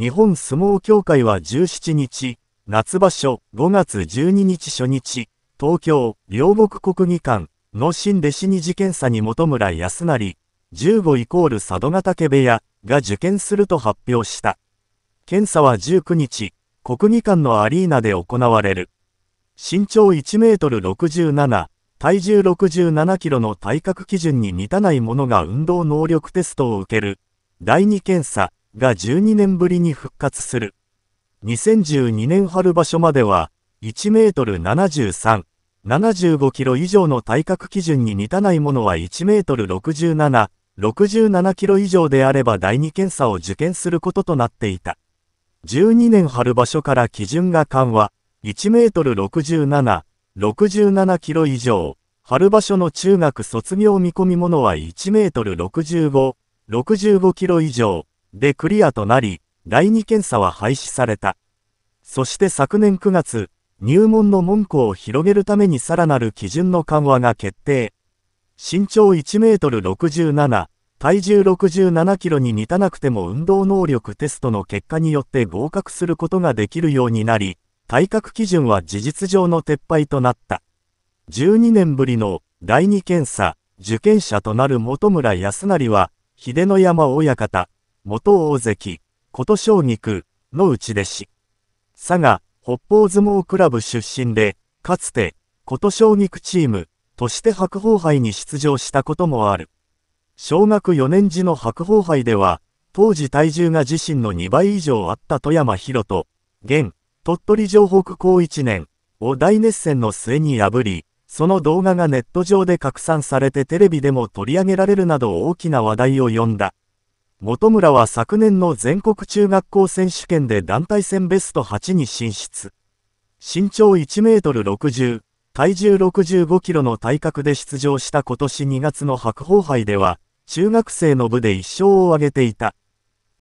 日本相撲協会は17日、夏場所5月12日初日、東京両国国技館の新弟子二次検査に本村康成、15イコール佐渡ヶ嶽部屋が受験すると発表した。検査は19日、国技館のアリーナで行われる。身長1メートル67、体重67キロの体格基準に満たない者が運動能力テストを受ける。第2検査、が12年ぶりに復活する。2012年春場所までは、1メートル73、75キロ以上の体格基準に満たないものは1メートル67、67キロ以上であれば第二検査を受験することとなっていた。12年春場所から基準が緩和、1メートル67、67キロ以上、春場所の中学卒業見込みものは1メートル65、65キロ以上、でクリアとなり、第二検査は廃止された。そして昨年9月、入門の門戸を広げるためにさらなる基準の緩和が決定。身長1メートル67、体重67キロに満たなくても運動能力テストの結果によって合格することができるようになり、体格基準は事実上の撤廃となった。12年ぶりの第2検査、受験者となる本村康成は、秀野山親方、元大関、琴将菊のちでし。佐賀、北方相撲クラブ出身で、かつて、琴将菊チームとして白鵬杯に出場したこともある。小学4年時の白鵬杯では、当時体重が自身の2倍以上あった富山博と、現、鳥取城北高1年を大熱戦の末に破り、その動画がネット上で拡散されてテレビでも取り上げられるなど大きな話題を呼んだ。本村は昨年の全国中学校選手権で団体戦ベスト8に進出。身長1メートル60、体重65キロの体格で出場した今年2月の白鵬杯では、中学生の部で1勝を挙げていた。